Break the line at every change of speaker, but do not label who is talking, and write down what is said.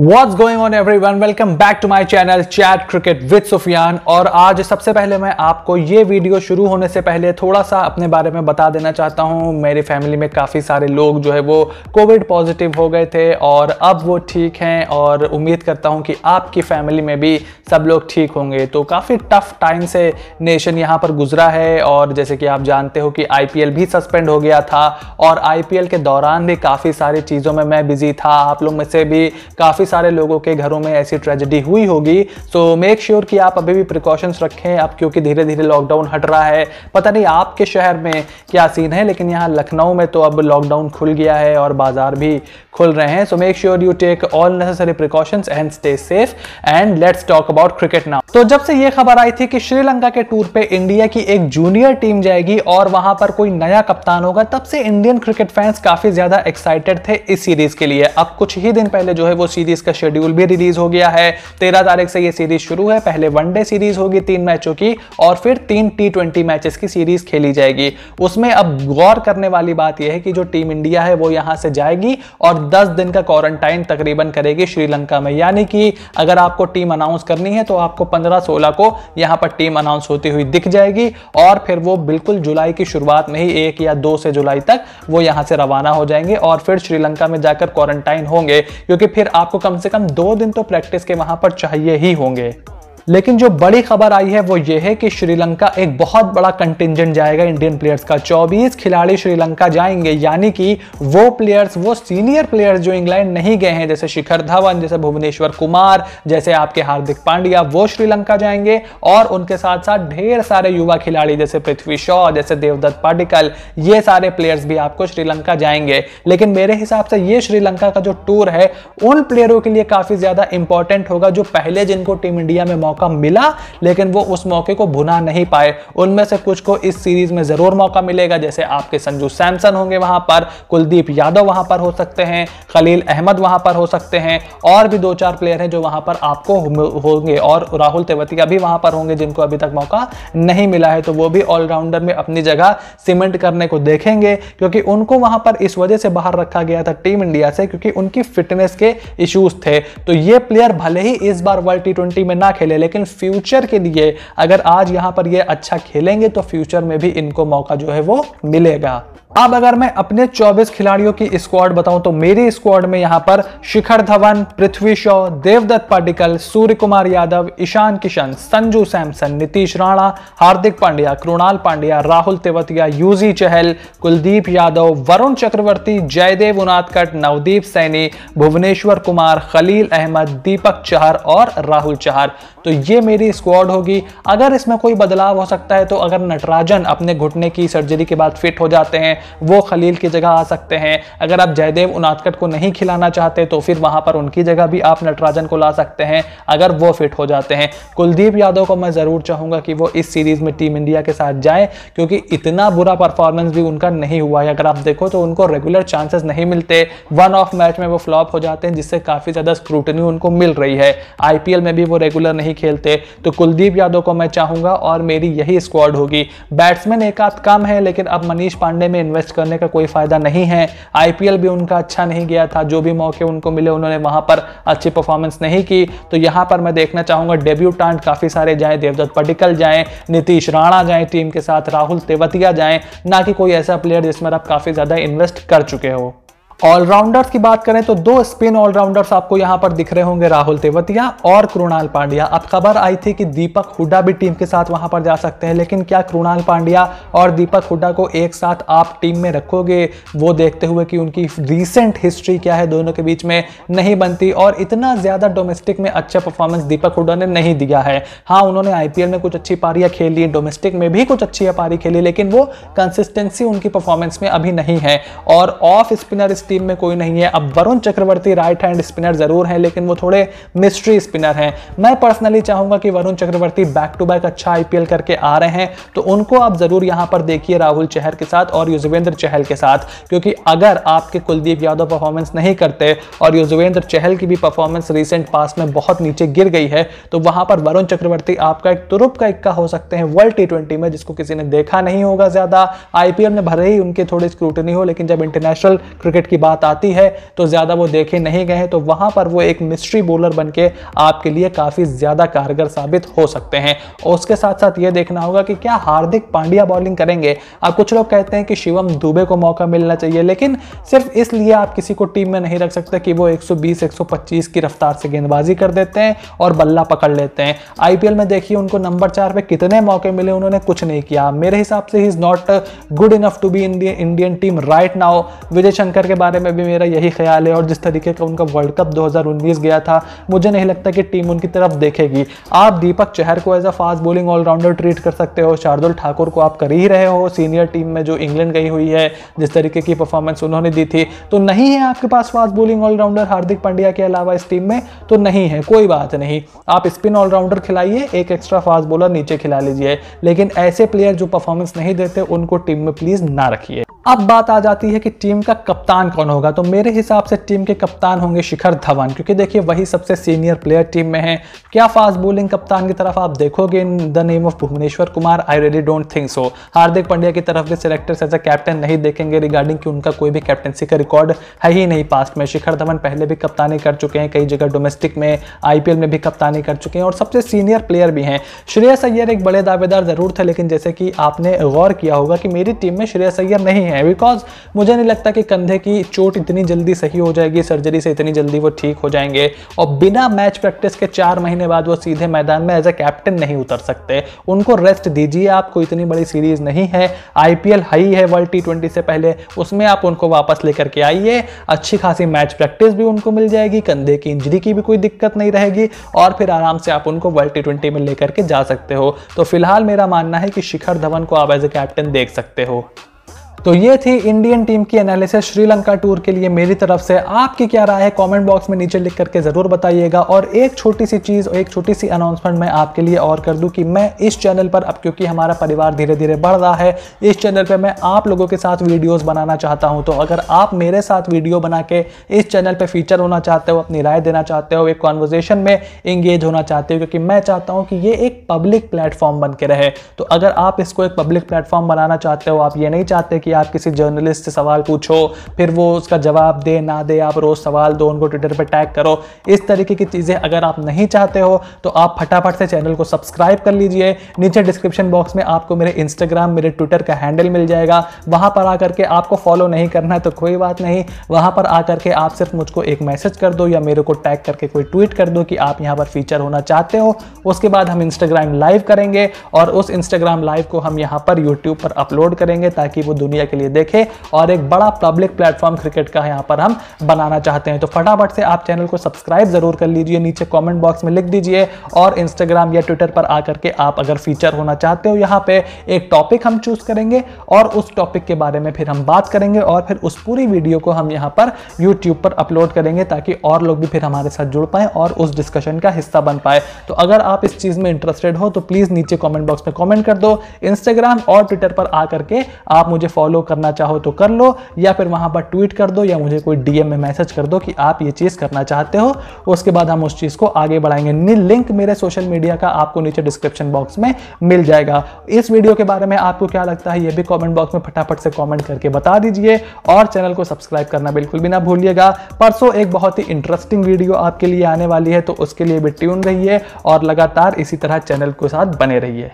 What's going on everyone? Welcome back to my channel Chat Cricket with Sufyan और आज सबसे पहले मैं आपको ये वीडियो शुरू होने से पहले थोड़ा सा अपने बारे में बता देना चाहता हूँ मेरी फैमिली में काफ़ी सारे लोग जो है वो कोविड पॉजिटिव हो गए थे और अब वो ठीक हैं और उम्मीद करता हूँ कि आपकी फैमिली में भी सब लोग ठीक होंगे तो काफ़ी टफ टाइम से नेशन यहाँ पर गुजरा है और जैसे कि आप जानते हो कि आई भी सस्पेंड हो गया था और आई के दौरान भी काफ़ी सारी चीज़ों में मैं बिज़ी था आप लोग में से भी काफ़ी काफ़ी सारे लोगों के घरों में ऐसी ट्रेजिडी हुई होगी सो मेक श्योर कि आप अभी भी प्रिकॉशंस रखें आप क्योंकि धीरे धीरे लॉकडाउन हट रहा है पता नहीं आपके शहर में क्या सीन है लेकिन यहाँ लखनऊ में तो अब लॉकडाउन खुल गया है और बाजार भी खुल रहे हैं so make sure you take all necessary precautions and stay safe and let's talk about cricket now तो जब से ये खबर आई थी कि श्रीलंका के टूर पे इंडिया की एक जूनियर टीम जाएगी और वहां पर कोई नया कप्तान होगा तब से इंडियन क्रिकेट फैंस काफी ज्यादा एक्साइटेड थे इस सीरीज के लिए अब कुछ ही दिन पहले जो है वो सीरीज सीरीज का शेड्यूल भी रिलीज हो गया है तेरह तारीख से ये सीरीज शुरू है पहले वनडे सीरीज होगी तीन मैचों की और फिर तीन टी ट्वेंटी मैचेस की सीरीज खेली जाएगी उसमें अब गौर करने वाली बात यह है कि जो टीम इंडिया है वो यहां से जाएगी और दस दिन का क्वारंटाइन तकरीबन करेगी श्रीलंका में यानी कि अगर आपको टीम अनाउंस करनी है तो आपको पंद्रह सोलह को यहां पर टीम अनाउंस होती हुई दिख जाएगी और फिर वो बिल्कुल जुलाई की शुरुआत में ही एक या दो से जुलाई तक वो यहां से रवाना हो जाएंगे और फिर श्रीलंका में जाकर क्वारंटाइन होंगे क्योंकि फिर आपको कम से कम दो दिन तो प्रैक्टिस के वहां पर चाहिए ही होंगे लेकिन जो बड़ी खबर आई है वो ये है कि श्रीलंका एक बहुत बड़ा कंटिजेंट जाएगा इंडियन प्लेयर्स का 24 खिलाड़ी श्रीलंका जाएंगे यानी कि वो प्लेयर्स वो सीनियर प्लेयर्स जो इंग्लैंड नहीं गए हैं जैसे शिखर धवन जैसे भुवनेश्वर कुमार जैसे आपके हार्दिक पांड्या वो श्रीलंका जाएंगे और उनके साथ साथ ढेर सारे युवा खिलाड़ी जैसे पृथ्वी शॉ जैसे देवदत्त पाटिकल ये सारे प्लेयर्स भी आपको श्रीलंका जाएंगे लेकिन मेरे हिसाब से ये श्रीलंका का जो टूर है उन प्लेयरों के लिए काफी ज्यादा इंपॉर्टेंट होगा जो पहले जिनको टीम इंडिया में मौका मिला लेकिन वो उस मौके को भुना नहीं पाए उनमें से कुछ को इस सीरीज में ज़रूर मौका मिलेगा जैसे आपके संजू सैमसन होंगे वहां पर कुलदीप यादव वहां पर हो सकते हैं खलील अहमद वहां पर हो सकते हैं और भी दो चार प्लेयर हैं जो वहां पर आपको होंगे और राहुल तेवतिया भी वहां पर होंगे जिनको अभी तक मौका नहीं मिला है तो वो भी ऑलराउंडर में अपनी जगह सीमेंट करने को देखेंगे क्योंकि उनको वहां पर इस वजह से बाहर रखा गया था टीम इंडिया से क्योंकि उनकी फिटनेस के इश्यूज थे तो ये प्लेयर भले ही इस बार वर्ल्ड टी में ना खेले लेकिन फ्यूचर के लिए अगर आज यहाँ पर ये अच्छा खेलेंगे तो फ्यूचर में भी इनको मौका जो है वो मिलेगा अब अगर मैं अपने 24 खिलाड़ियों की स्क्वाड बताऊं तो मेरी स्क्वाड में यहां पर शिखर धवन पृथ्वी शॉ देवदत्त पाटिकल सूर्य कुमार यादव ईशान किशन संजू सैमसन नीतीश राणा हार्दिक पांड्या कृणाल पांड्या राहुल तेवतिया यूजी चहल कुलदीप यादव वरुण चक्रवर्ती जयदेव उनादकट नवदीप सैनी भुवनेश्वर कुमार खलील अहमद दीपक चहर और राहुल चहर तो ये मेरी स्क्वाड होगी अगर इसमें कोई बदलाव हो सकता है तो अगर नटराजन अपने घुटने की सर्जरी के बाद फिट हो जाते हैं वो खलील की जगह आ सकते हैं अगर आप जयदेव उनादकट को नहीं खिलाना चाहते तो फिर वहाँ पर उनकी जगह भी आप नटराजन को ला सकते हैं अगर वो फिट हो जाते हैं कुलदीप यादव को मैं ज़रूर चाहूँगा कि वो इस सीरीज़ में टीम इंडिया के साथ जाए क्योंकि इतना बुरा परफॉर्मेंस भी उनका नहीं हुआ है अगर आप देखो तो उनको रेगुलर चांसेस नहीं मिलते वन ऑफ मैच में वो फ्लॉप हो जाते हैं जिससे काफ़ी ज़्यादा स्क्रूटनी उनको मिल रही है आईपीएल में भी वो रेगुलर नहीं खेलते तो कुलदीप यादव को मैं चाहूँगा और मेरी यही स्क्वाड होगी बैट्समैन एक आध कम है लेकिन अब मनीष पांडे में इन्वेस्ट करने का कोई फ़ायदा नहीं है आईपीएल भी उनका अच्छा नहीं गया था जो भी मौके उनको मिले उन्होंने वहां पर अच्छी परफॉर्मेंस नहीं की तो यहाँ पर मैं देखना चाहूंगा डेब्यूटांट काफ़ी सारे जाएँ देवदत्त पडिकल जाएँ नीतीश राणा जाए टीम के साथ राहुल तेवतिया जाएँ ना कि कोई ऐसा प्लेयर जिसमें आप काफ़ी ज़्यादा इन्वेस्ट कर चुके हो ऑलराउंडर्स की बात करें तो दो स्पिन ऑलराउंडर्स आपको यहां पर दिख रहे होंगे राहुल तेवतिया और कृणाल पांड्या अब खबर आई थी कि दीपक हुड्डा भी टीम के साथ वहां पर जा सकते हैं लेकिन क्या कृणाल पांड्या और दीपक हुड्डा को एक साथ आप टीम में रखोगे वो देखते हुए कि उनकी रिसेंट हिस्ट्री क्या है दोनों के बीच में नहीं बनती और इतना ज़्यादा डोमेस्टिक में अच्छा परफॉर्मेंस दीपक हुड्डा ने नहीं दिया है हाँ उन्होंने आई में कुछ अच्छी पारियाँ खेली डोमेस्टिक में भी कुछ अच्छी पारी खेली लेकिन वो कंसिस्टेंसी उनकी परफॉर्मेंस में अभी नहीं है और ऑफ स्पिनर टीम में कोई नहीं है अब Varun Chakravarthy right hand spinner जरूर हैं लेकिन वो थोड़े मिस्ट्री स्पिनर हैं मैं पर्सनली चाहूंगा कि Varun Chakravarthy back to back अच्छा आई करके आ रहे हैं तो उनको आप जरूर यहां पर देखिए राहुल चहर के साथ और युजवेंद्र चहल के साथ क्योंकि अगर आपके कुलदीप यादव परफॉर्मेंस नहीं करते और युजवेंद्र चहल की भी परफॉर्मेंस रिसेंट पास में बहुत नीचे गिर गई है तो वहां पर वरुण चक्रवर्ती आपका एक तुरुप का इक्का हो सकते हैं वर्ल्ड टी में जिसको किसी ने देखा नहीं होगा ज्यादा आईपीएल में भले ही उनके थोड़ी स्क्रूटनी हो लेकिन जब इंटरनेशनल क्रिकेट की बात आती है तो ज़्यादा वो देखे नहीं गए तो वहाँ पर वो एक मिस्ट्री बॉलर बन के आपके लिए काफ़ी ज़्यादा कारगर साबित हो सकते हैं और उसके साथ साथ ये देखना होगा कि क्या हार्दिक पांड्या बॉलिंग करेंगे अब कुछ लोग कहते हैं कि शिवम दुबे को मौका मिलना चाहिए लेकिन सिर्फ इसलिए आप किसी को टीम में नहीं रख सकते कि वो 120 125 की रफ्तार से गेंदबाजी कर देते हैं और बल्ला पकड़ लेते हैं आईपीएल में देखिए उनको नंबर चार पे कितने मौके मिले उन्होंने कुछ नहीं किया मेरे हिसाब से he is not good enough to be Indian team right now Vijay Shankar के बारे में भी मेरा यही ख्याल है और जिस तरीके का उनका वर्ल्ड कप 2019 गया था मुझे नहीं लगता कि टीम उनकी तरफ देखेगी आप दीपक चहर को as a fast bowling allrounder treat कर सकते हो शार्दुल ठाकुर को आप कर ही रहे हो सीनियर टीम में जो इंग्लैंड गई हुई है जिस तरीके की परफॉर्मेंस उन्होंने दी थी तो नहीं है आपके पास fast bowling allrounder Hardik Pandya के अलावा इस टीम में तो नहीं है कोई बात नहीं आप स्पिन ऑलराउंडर खिलाइए एक एक्स्ट्रा फास्ट बॉलर नीचे खिला लीजिए लेकिन ऐसे प्लेयर जो परफॉर्मेंस नहीं देते उनको टीम में प्लीज़ ना रखिए अब बात आ जाती है कि टीम का कप्तान कौन होगा तो मेरे हिसाब से टीम के कप्तान होंगे शिखर धवन क्योंकि देखिए वही सबसे सीनियर प्लेयर टीम में है क्या फास्ट बॉलिंग कप्तान की तरफ आप देखोगे in the name of Bhuvneshwar Kumar I really don't think so Hardik Pandya की तरफ भी सिलेक्टर्स एज अ कैप्टन नहीं देखेंगे रिगार्डिंग कि उनका कोई भी कैप्टनसी का रिकॉर्ड है ही नहीं पास्ट में शिखर धवन पहले भी कप्तानी कर चुके हैं कई जगह डोमेस्टिक में आई में भी कप्तानी कर चुके हैं और सबसे सीनियर प्लेयर भी हैं श्रेयस अय्यर एक बड़े दावेदार जरूर थे लेकिन जैसे कि आपने गौर किया होगा कि मेरी टीम में श्रेयस अय्यर नहीं है है बिकॉज मुझे नहीं लगता कि कंधे की चोट इतनी जल्दी सही हो जाएगी सर्जरी से इतनी जल्दी वो ठीक हो जाएंगे और बिना मैच प्रैक्टिस के चार महीने बाद वो सीधे मैदान में एज अ कैप्टन नहीं उतर सकते उनको रेस्ट दीजिए आपको इतनी बड़ी सीरीज नहीं है आई हाई है वर्ल्ड टी से पहले उसमें आप उनको वापस लेकर के आइए अच्छी खासी मैच प्रैक्टिस भी उनको मिल जाएगी कंधे की इंजरी की भी कोई दिक्कत नहीं रहेगी और फिर आराम से आप उनको वर्ल्ड टी में लेकर के जा सकते हो तो फिलहाल मेरा मानना है कि शिखर धवन को आप एज ए कैप्टन देख सकते हो तो ये थी इंडियन टीम की एनालिसिस श्रीलंका टूर के लिए मेरी तरफ से आपकी क्या राय है कमेंट बॉक्स में नीचे लिख करके ज़रूर बताइएगा और एक छोटी सी चीज़ और एक छोटी सी अनाउंसमेंट मैं आपके लिए और कर दूं कि मैं इस चैनल पर अब क्योंकि हमारा परिवार धीरे धीरे बढ़ रहा है इस चैनल पर मैं आप लोगों के साथ वीडियोज़ बनाना चाहता हूँ तो अगर आप मेरे साथ वीडियो बना के इस चैनल पर फीचर होना चाहते हो अपनी राय देना चाहते हो एक कॉन्वर्जेशन में इंगेज होना चाहते हो क्योंकि मैं चाहता हूँ कि ये एक पब्लिक प्लेटफॉर्म बन के रहे तो अगर आप इसको एक पब्लिक प्लेटफॉर्म बनाना चाहते हो आप ये नहीं चाहते कि आप किसी जर्नलिस्ट से सवाल पूछो फिर वो उसका जवाब दे ना दे आप रोज़ सवाल दो उनको ट्विटर पर टैग करो इस तरीके की चीज़ें अगर आप नहीं चाहते हो तो आप फटाफट से चैनल को सब्सक्राइब कर लीजिए नीचे डिस्क्रिप्शन बॉक्स में आपको मेरे इंस्टाग्राम मेरे ट्विटर का हैंडल मिल जाएगा वहां पर आकर के आपको फॉलो नहीं करना है तो कोई बात नहीं वहां पर आकर के आप सिर्फ मुझको एक मैसेज कर दो या मेरे को टैग करके कोई ट्वीट कर दो कि आप यहां पर फीचर होना चाहते हो उसके बाद हम इंस्टाग्राम लाइव करेंगे और उस इंस्टाग्राम लाइव को हम यहां पर यूट्यूब पर अपलोड करेंगे ताकि वो दुनिया इंडिया के लिए देखे और एक बड़ा पब्लिक प्लेटफॉर्म क्रिकेट का यहाँ पर हम बनाना चाहते हैं तो फटाफट से आप चैनल को सब्सक्राइब जरूर कर लीजिए नीचे कॉमेंट बॉक्स में लिख दीजिए और इंस्टाग्राम या ट्विटर पर आकर के आप अगर फीचर होना चाहते हो यहाँ पे एक टॉपिक हम चूज करेंगे और उस टॉपिक के बारे में फिर हम बात करेंगे और फिर उस पूरी वीडियो को हम यहाँ पर यूट्यूब पर अपलोड करेंगे ताकि और लोग भी फिर हमारे साथ जुड़ पाए और उस डिस्कशन का हिस्सा बन पाए तो अगर आप इस चीज़ में इंटरेस्टेड हो तो प्लीज़ नीचे कॉमेंट बॉक्स में कॉमेंट कर दो इंस्टाग्राम और ट्विटर पर आकर के आप मुझे फॉलो फॉलो करना चाहो तो कर लो या फिर वहां पर ट्वीट कर दो या मुझे कोई डीएम में मैसेज कर दो कि आप ये चीज़ करना चाहते हो उसके बाद हम उस चीज़ को आगे बढ़ाएंगे लिंक मेरे सोशल मीडिया का आपको नीचे डिस्क्रिप्शन बॉक्स में मिल जाएगा इस वीडियो के बारे में आपको क्या लगता है ये भी कॉमेंट बॉक्स में फटाफट से कॉमेंट करके बता दीजिए और चैनल को सब्सक्राइब करना बिल्कुल भी ना भूलिएगा परसों एक बहुत ही इंटरेस्टिंग वीडियो आपके लिए आने वाली है तो उसके लिए भी ट्यून रहिए और लगातार इसी तरह चैनल के साथ बने रहिए